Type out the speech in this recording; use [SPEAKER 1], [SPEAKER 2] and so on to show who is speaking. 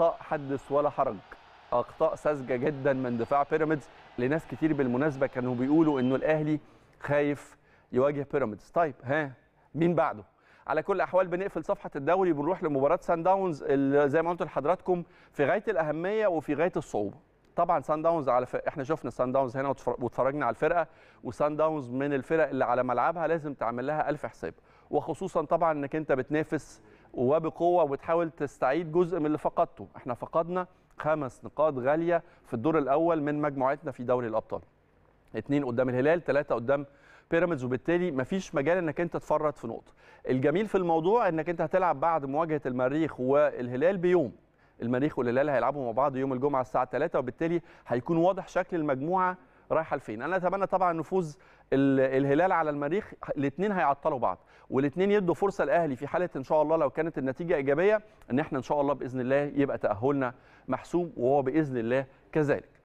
[SPEAKER 1] اخطاء حدث ولا حرج اخطاء ساذجه جدا من دفاع بيراميدز لناس كتير بالمناسبه كانوا بيقولوا انه الاهلي خايف يواجه بيراميدز طيب ها مين بعده على كل الاحوال بنقفل صفحه الدوري بنروح لمباراه سان داونز اللي زي ما قلت لحضراتكم في غايه الاهميه وفي غايه الصعوبه طبعا سان داونز على ف... احنا شفنا سان داونز هنا واتفرجنا على الفرقه وسان داونز من الفرق اللي على ملعبها لازم تعمل لها الف حساب وخصوصا طبعا انك انت بتنافس وبقوه وبتحاول تستعيد جزء من اللي فقدته احنا فقدنا خمس نقاط غاليه في الدور الاول من مجموعتنا في دوري الابطال اثنين قدام الهلال ثلاثه قدام بيراميدز وبالتالي مفيش مجال انك انت تفرط في نقطه الجميل في الموضوع انك انت هتلعب بعد مواجهه المريخ والهلال بيوم المريخ والهلال هيلعبوا مع بعض يوم الجمعه الساعه 3 وبالتالي هيكون واضح شكل المجموعه رايحه لفين انا اتمنى طبعا نفوز الهلال على المريخ الاثنين هيعطلوا بعض والاثنين يدوا فرصه الاهلي في حاله ان شاء الله لو كانت النتيجه ايجابيه ان احنا ان شاء الله باذن الله يبقى تاهلنا محسوم وهو باذن الله كذلك